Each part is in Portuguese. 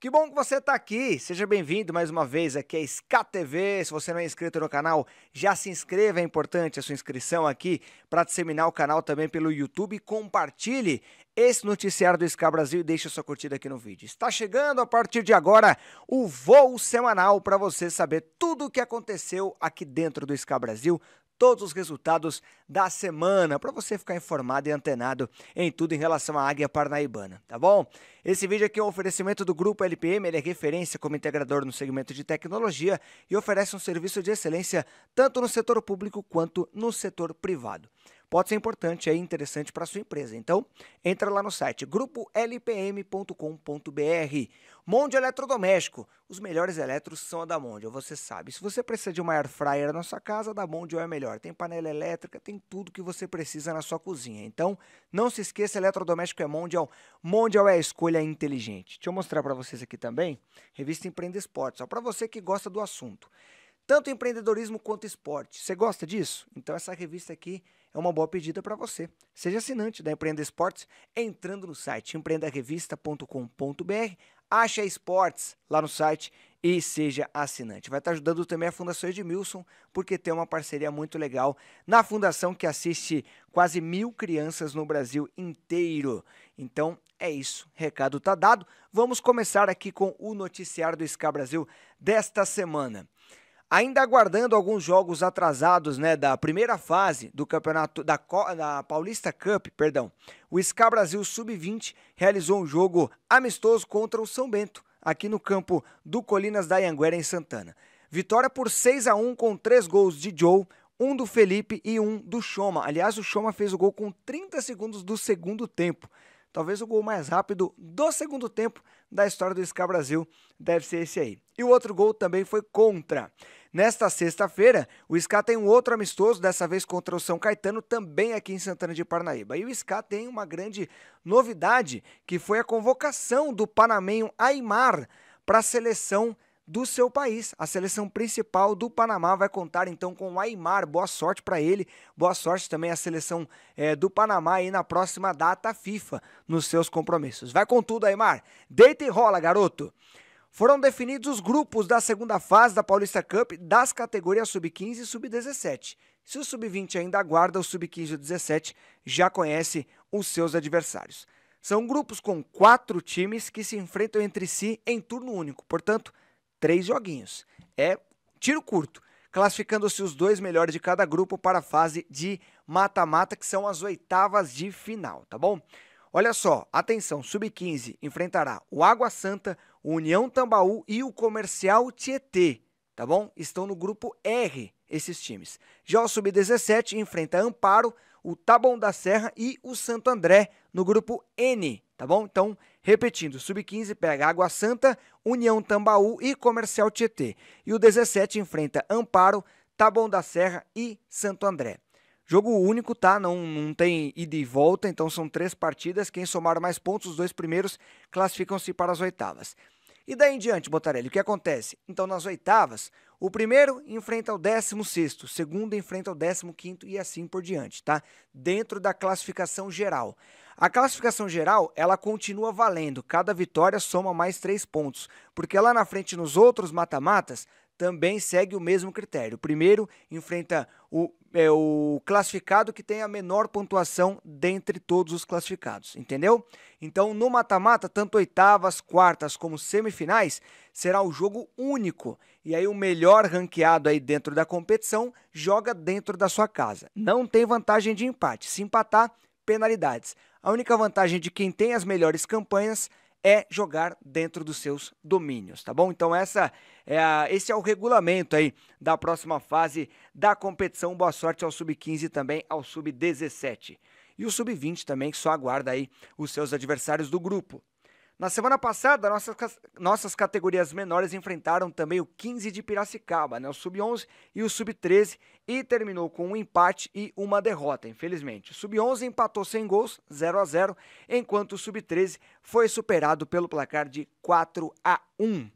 Que bom que você está aqui! Seja bem-vindo mais uma vez aqui é SKTV. Se você não é inscrito no canal, já se inscreva, é importante a sua inscrição aqui para disseminar o canal também pelo YouTube. Compartilhe esse noticiário do SK Brasil e deixe sua curtida aqui no vídeo. Está chegando a partir de agora o voo semanal para você saber tudo o que aconteceu aqui dentro do SK Brasil, todos os resultados da semana, para você ficar informado e antenado em tudo em relação à Águia Parnaibana, tá bom? Esse vídeo aqui é um oferecimento do Grupo LPM, ele é referência como integrador no segmento de tecnologia e oferece um serviço de excelência tanto no setor público quanto no setor privado pode ser importante e interessante para sua empresa. Então, entra lá no site grupolpm.com.br. Monde Eletrodoméstico. Os melhores eletros são a da Monde, você sabe. Se você precisa de uma air fryer na sua casa, a da Monde é a melhor. Tem panela elétrica, tem tudo que você precisa na sua cozinha. Então, não se esqueça, eletrodoméstico é Mondial. É Mondial é a escolha inteligente. Deixa eu mostrar para vocês aqui também, revista Empreenda Esportes, só para você que gosta do assunto tanto empreendedorismo quanto esporte. Você gosta disso? Então essa revista aqui é uma boa pedida para você. Seja assinante da Empreenda Esportes entrando no site empreendarevista.com.br, acha esportes lá no site e seja assinante. Vai estar tá ajudando também a Fundação Edmilson, porque tem uma parceria muito legal na fundação que assiste quase mil crianças no Brasil inteiro. Então é isso, recado está dado. Vamos começar aqui com o noticiário do SCA Brasil desta semana. Ainda aguardando alguns jogos atrasados né, da primeira fase do campeonato da, da Paulista Cup, perdão, o Ska Brasil Sub-20 realizou um jogo amistoso contra o São Bento, aqui no campo do Colinas da Ianguera, em Santana. Vitória por 6 a 1 com três gols de Joe, um do Felipe e um do Choma. Aliás, o Choma fez o gol com 30 segundos do segundo tempo talvez o gol mais rápido do segundo tempo da história do SCA Brasil deve ser esse aí. E o outro gol também foi contra. Nesta sexta-feira, o SCA tem um outro amistoso, dessa vez contra o São Caetano, também aqui em Santana de Parnaíba. E o SCA tem uma grande novidade, que foi a convocação do panamenho Aymar para a seleção brasileira do seu país. A seleção principal do Panamá vai contar então com o Aymar. Boa sorte para ele. Boa sorte também à seleção é, do Panamá aí na próxima data FIFA nos seus compromissos. Vai com tudo, Aymar. Deita e rola, garoto. Foram definidos os grupos da segunda fase da Paulista Cup das categorias sub-15 e sub-17. Se o sub-20 ainda aguarda, o sub-15 e o 17 já conhece os seus adversários. São grupos com quatro times que se enfrentam entre si em turno único, portanto, três joguinhos. É tiro curto, classificando-se os dois melhores de cada grupo para a fase de mata-mata, que são as oitavas de final, tá bom? Olha só, atenção, Sub-15 enfrentará o Água Santa, o União Tambaú e o Comercial Tietê, tá bom? Estão no grupo R esses times. Já o Sub-17 enfrenta Amparo, o Taboão da Serra e o Santo André no grupo N, tá bom? Então, repetindo, Sub-15 pega Água Santa, União Tambaú e Comercial Tietê. E o 17 enfrenta Amparo, Taboão da Serra e Santo André. Jogo único, tá? Não, não tem ida e volta, então são três partidas. Quem somar mais pontos, os dois primeiros classificam-se para as oitavas. E daí em diante, Botarelli, o que acontece? Então, nas oitavas, o primeiro enfrenta o décimo sexto, o segundo enfrenta o décimo quinto e assim por diante, tá? Dentro da classificação geral. A classificação geral, ela continua valendo, cada vitória soma mais três pontos, porque lá na frente, nos outros mata-matas, também segue o mesmo critério. O primeiro enfrenta o é o classificado que tem a menor pontuação dentre todos os classificados, entendeu? Então, no mata-mata, tanto oitavas, quartas como semifinais, será o jogo único. E aí o melhor ranqueado aí dentro da competição joga dentro da sua casa. Não tem vantagem de empate. Se empatar, penalidades. A única vantagem de quem tem as melhores campanhas é jogar dentro dos seus domínios, tá bom? Então essa é a, esse é o regulamento aí da próxima fase da competição. Boa sorte ao sub-15 e também ao sub-17. E o sub-20 também que só aguarda aí os seus adversários do grupo. Na semana passada, nossas, nossas categorias menores enfrentaram também o 15 de Piracicaba, né, o Sub-11 e o Sub-13, e terminou com um empate e uma derrota, infelizmente. O Sub-11 empatou sem gols, 0 a 0 enquanto o Sub-13 foi superado pelo placar de 4 a 1 Deixa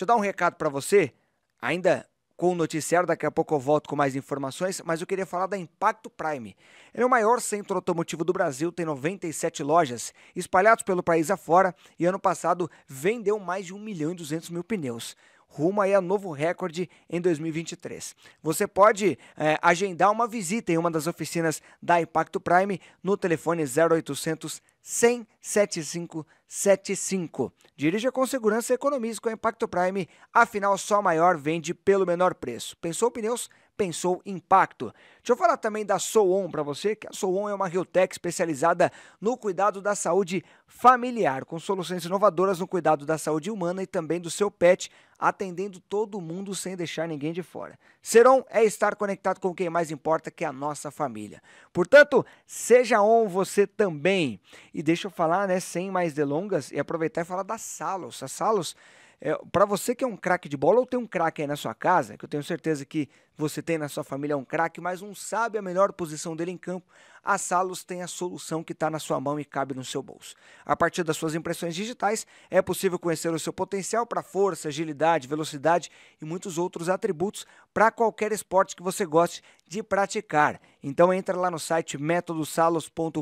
eu dar um recado para você, ainda com o noticiário, daqui a pouco eu volto com mais informações, mas eu queria falar da Impacto Prime. Ele é o maior centro automotivo do Brasil, tem 97 lojas espalhados pelo país afora e ano passado vendeu mais de 1 milhão e 200 mil pneus rumo aí a novo recorde em 2023. Você pode é, agendar uma visita em uma das oficinas da Impacto Prime no telefone 0800 7575. Dirija com segurança e economize com a Impacto Prime, afinal só maior vende pelo menor preço. Pensou pneus? pensou impacto. Deixa eu falar também da Soon para você, que a Soon é uma Riotech especializada no cuidado da saúde familiar, com soluções inovadoras no cuidado da saúde humana e também do seu pet, atendendo todo mundo sem deixar ninguém de fora. Seron é estar conectado com quem mais importa, que é a nossa família. Portanto, seja on você também. E deixa eu falar, né, sem mais delongas, e aproveitar e falar da Salos. A Salos é, para você que é um craque de bola ou tem um craque aí na sua casa, que eu tenho certeza que você tem na sua família um craque, mas não sabe é a melhor posição dele em campo, a Salos tem a solução que está na sua mão e cabe no seu bolso. A partir das suas impressões digitais, é possível conhecer o seu potencial para força, agilidade, velocidade e muitos outros atributos para qualquer esporte que você goste de praticar. Então entra lá no site métodosalos.com.br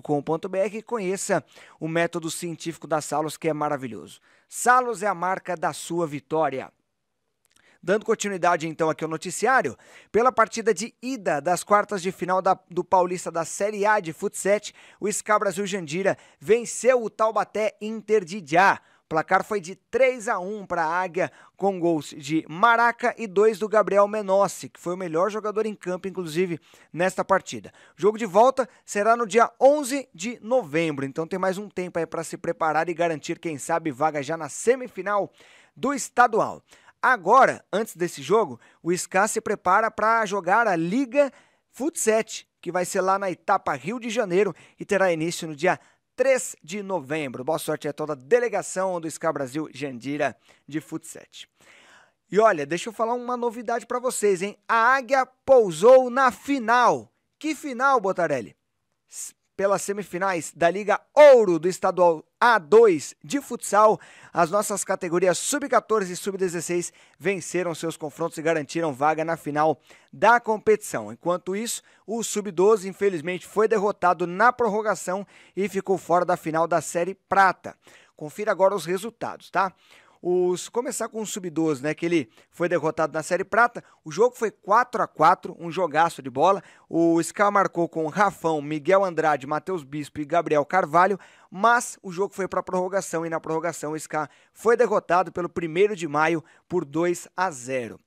e conheça o método científico da Salos que é maravilhoso. Salos é a marca da sua vitória. Dando continuidade então aqui ao noticiário, pela partida de ida das quartas de final da, do Paulista da Série A de futsal, o SCA Brasil Jandira venceu o Taubaté Inter de Já. O placar foi de 3 a 1 para a Águia, com gols de Maraca e dois do Gabriel Menossi, que foi o melhor jogador em campo, inclusive, nesta partida. O jogo de volta será no dia 11 de novembro, então tem mais um tempo aí para se preparar e garantir, quem sabe, vaga já na semifinal do estadual. Agora, antes desse jogo, o SCA se prepara para jogar a Liga Futset, que vai ser lá na etapa Rio de Janeiro e terá início no dia 3 de novembro. Boa sorte a toda a delegação do SCA Brasil Jandira de Futset. E olha, deixa eu falar uma novidade para vocês, hein? A Águia pousou na final. Que final, Botarelli? pelas semifinais da Liga Ouro do Estadual A2 de futsal, as nossas categorias sub-14 e sub-16 venceram seus confrontos e garantiram vaga na final da competição. Enquanto isso, o sub-12 infelizmente foi derrotado na prorrogação e ficou fora da final da Série Prata. Confira agora os resultados, tá? Os, começar com o Sub-12, né? Que ele foi derrotado na Série Prata. O jogo foi 4 a 4 um jogaço de bola. O Scal marcou com Rafão, Miguel Andrade, Matheus Bispo e Gabriel Carvalho. Mas o jogo foi para prorrogação e na prorrogação o Scar foi derrotado pelo 1 de maio por 2 a 0.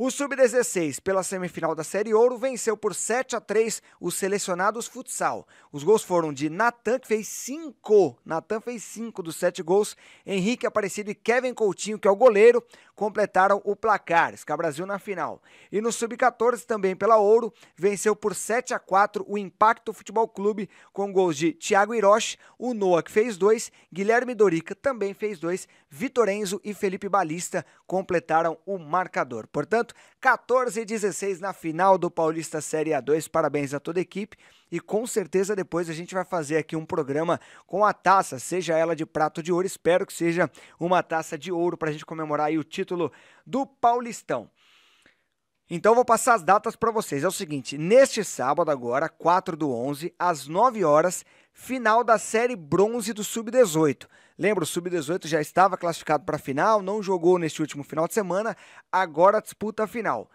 O Sub-16, pela semifinal da Série Ouro, venceu por 7 a 3 os selecionados futsal. Os gols foram de Natan, que fez 5. Natan fez 5 dos 7 gols. Henrique Aparecido e Kevin Coutinho, que é o goleiro, completaram o placar. Esca Brasil na final. E no Sub-14, também pela Ouro, venceu por 7 a 4 o Impacto Futebol Clube, com gols de Thiago Hiroshi, o Noah, que fez 2, Guilherme Dorica também fez 2, Enzo e Felipe Balista completaram o marcador. Portanto, Porto, 14 e 16 na final do Paulista Série A2. Parabéns a toda a equipe e com certeza depois a gente vai fazer aqui um programa com a taça, seja ela de prato de ouro, espero que seja uma taça de ouro para a gente comemorar o título do Paulistão. Então vou passar as datas para vocês. É o seguinte, neste sábado agora, 4 do 11, às 9 horas, final da série bronze do Sub-18. Lembra, o Sub-18 já estava classificado para a final, não jogou neste último final de semana, agora disputa a final.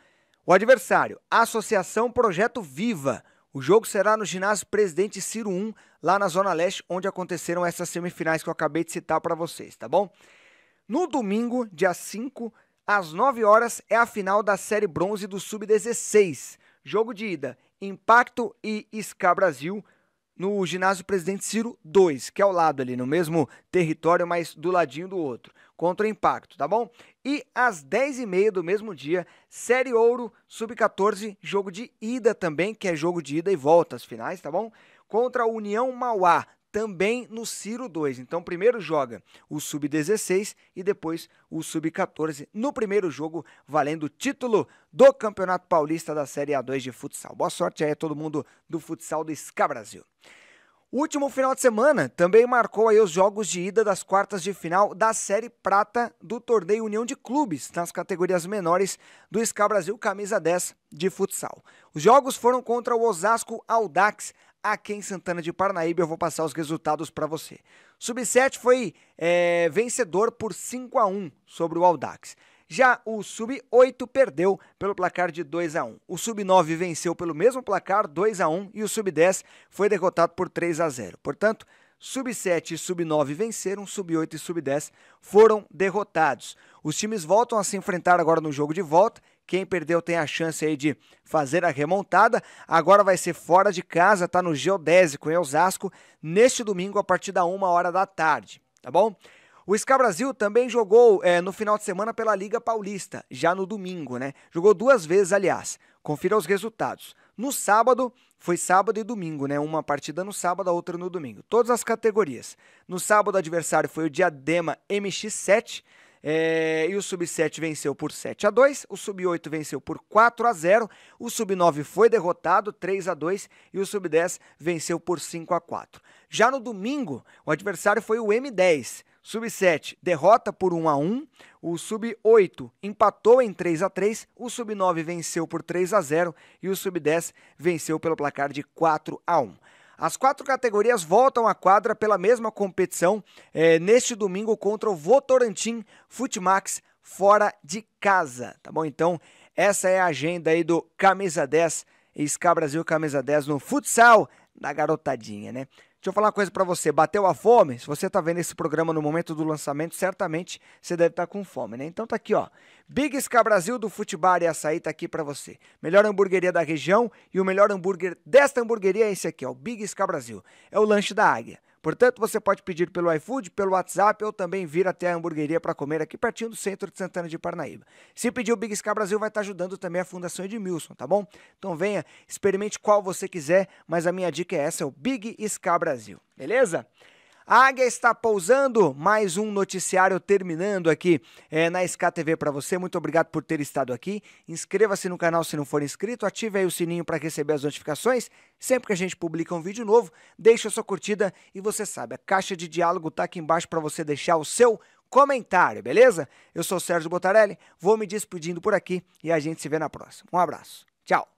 O adversário, Associação Projeto Viva. O jogo será no ginásio Presidente Ciro 1, lá na Zona Leste, onde aconteceram essas semifinais que eu acabei de citar para vocês, tá bom? No domingo, dia 5, às 9 horas é a final da Série Bronze do Sub-16. Jogo de ida, Impacto e SCA Brasil no ginásio Presidente Ciro 2, que é ao lado ali, no mesmo território, mas do ladinho do outro, contra o Impacto, tá bom? E às 10h30 do mesmo dia, Série Ouro Sub-14, jogo de ida também, que é jogo de ida e volta às finais, tá bom? Contra a União Mauá, também no Ciro 2. Então, primeiro joga o sub-16 e depois o sub-14 no primeiro jogo, valendo o título do Campeonato Paulista da Série A2 de futsal. Boa sorte aí a todo mundo do futsal do SCA Brasil. O último final de semana também marcou aí os jogos de ida das quartas de final da Série Prata do Torneio União de Clubes, nas categorias menores do SCA Brasil Camisa 10 de futsal. Os jogos foram contra o Osasco Aldax, aqui em Santana de Parnaíba. Eu vou passar os resultados para você. Sub-7 foi é, vencedor por 5 a 1 sobre o Aldax. Já o Sub-8 perdeu pelo placar de 2 a 1. O Sub-9 venceu pelo mesmo placar, 2 a 1, e o Sub-10 foi derrotado por 3 a 0. Portanto, Sub-7 e Sub-9 venceram, Sub-8 e Sub-10 foram derrotados. Os times voltam a se enfrentar agora no jogo de volta quem perdeu tem a chance aí de fazer a remontada. Agora vai ser fora de casa, tá no Geodésico em Osasco, neste domingo a partir da uma hora da tarde, tá bom? O Ska Brasil também jogou é, no final de semana pela Liga Paulista, já no domingo, né? Jogou duas vezes, aliás. Confira os resultados. No sábado, foi sábado e domingo, né? Uma partida no sábado, a outra no domingo. Todas as categorias. No sábado, o adversário foi o Diadema MX7. É, e o Sub-7 venceu por 7 a 2 o Sub-8 venceu por 4 a 0 o Sub-9 foi derrotado 3 a 2 e o Sub-10 venceu por 5 a 4 Já no domingo, o adversário foi o M10. Sub-7 derrota por 1 a 1, o Sub-8 empatou em 3 a 3, o Sub-9 venceu por 3 a 0 e o Sub-10 venceu pelo placar de 4 a 1. As quatro categorias voltam à quadra pela mesma competição é, neste domingo contra o Votorantim Futimax fora de casa, tá bom? Então, essa é a agenda aí do Camisa 10, Ska Brasil Camisa 10 no futsal da garotadinha, né? Deixa eu falar uma coisa para você. Bateu a fome? Se você está vendo esse programa no momento do lançamento, certamente você deve estar tá com fome, né? Então tá aqui, ó. Big Ska Brasil do futebol e Açaí tá aqui para você. Melhor hamburgueria da região e o melhor hambúrguer desta hamburgueria é esse aqui, ó. O Big Ska Brasil. É o lanche da águia. Portanto, você pode pedir pelo iFood, pelo WhatsApp ou também vir até a hamburgueria para comer aqui pertinho do centro de Santana de Parnaíba. Se pedir o Big Sky Brasil, vai estar tá ajudando também a Fundação Edmilson, tá bom? Então venha, experimente qual você quiser, mas a minha dica é essa, é o Big Sky Brasil, beleza? A águia está pousando. Mais um noticiário terminando aqui é, na SKTV para você. Muito obrigado por ter estado aqui. Inscreva-se no canal se não for inscrito. Ative aí o sininho para receber as notificações. Sempre que a gente publica um vídeo novo, deixa sua curtida e você sabe, a caixa de diálogo está aqui embaixo para você deixar o seu comentário, beleza? Eu sou Sérgio Botarelli, vou me despedindo por aqui e a gente se vê na próxima. Um abraço. Tchau.